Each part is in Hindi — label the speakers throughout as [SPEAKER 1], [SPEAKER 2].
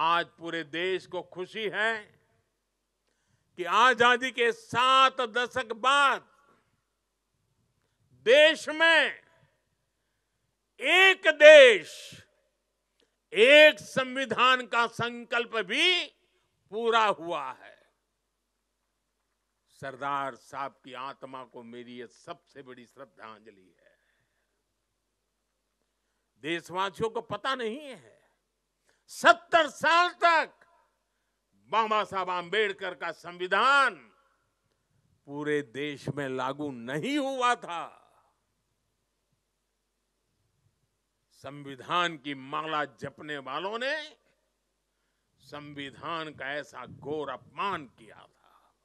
[SPEAKER 1] आज पूरे देश को खुशी है कि आजादी के सात दशक बाद देश में एक देश एक संविधान का संकल्प भी पूरा हुआ है सरदार साहब की आत्मा को मेरी ये सबसे बड़ी श्रद्धांजलि है देशवासियों को पता नहीं है सत्तर साल तक बाबा साहब आम्बेडकर का संविधान पूरे देश में लागू नहीं हुआ था संविधान की माला जपने वालों ने संविधान का ऐसा घोर अपमान किया था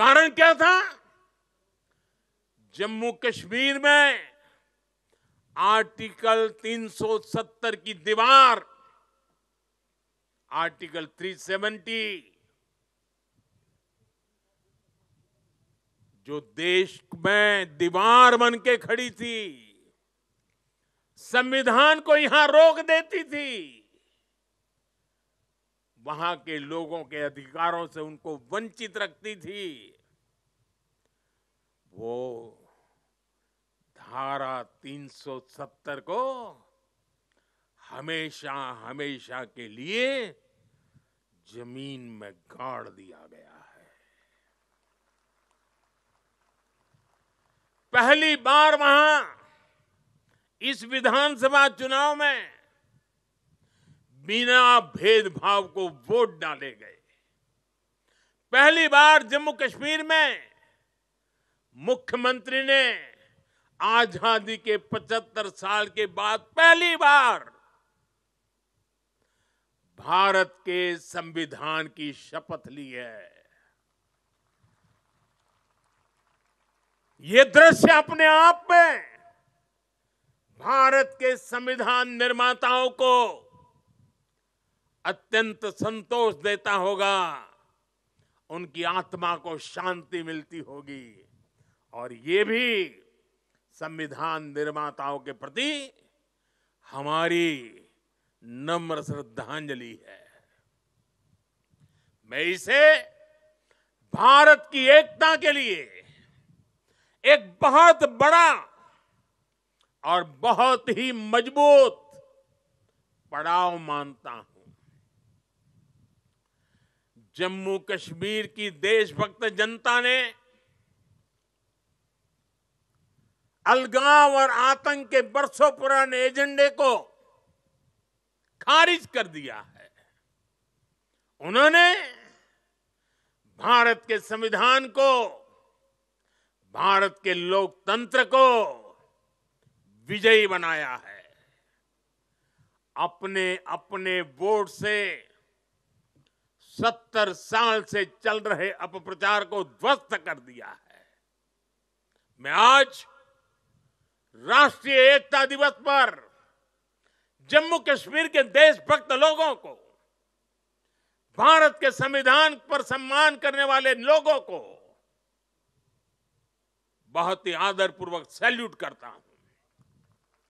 [SPEAKER 1] कारण क्या था जम्मू कश्मीर में आर्टिकल 370 की दीवार आर्टिकल 370 जो देश में दीवार बन के खड़ी थी संविधान को यहां रोक देती थी वहां के लोगों के अधिकारों से उनको वंचित रखती थी वो 370 को हमेशा हमेशा के लिए जमीन में गाड़ दिया गया है पहली बार वहां इस विधानसभा चुनाव में बिना भेदभाव को वोट डाले गए पहली बार जम्मू कश्मीर में मुख्यमंत्री ने आजादी के 75 साल के बाद पहली बार भारत के संविधान की शपथ ली है ये दृश्य अपने आप में भारत के संविधान निर्माताओं को अत्यंत संतोष देता होगा उनकी आत्मा को शांति मिलती होगी और ये भी संविधान निर्माताओं के प्रति हमारी नम्र श्रद्धांजलि है मैं इसे भारत की एकता के लिए एक बहुत बड़ा और बहुत ही मजबूत पड़ाव मानता हूं जम्मू कश्मीर की देशभक्त जनता ने अलगाव और आतंक के बरसों पुराने एजेंडे को खारिज कर दिया है उन्होंने भारत के संविधान को भारत के लोकतंत्र को विजयी बनाया है अपने अपने वोट से सत्तर साल से चल रहे अपप्रचार को ध्वस्त कर दिया है मैं आज राष्ट्रीय एकता दिवस पर जम्मू कश्मीर के देशभक्त लोगों को भारत के संविधान पर सम्मान करने वाले लोगों को बहुत ही आदरपूर्वक सैल्यूट करता हूं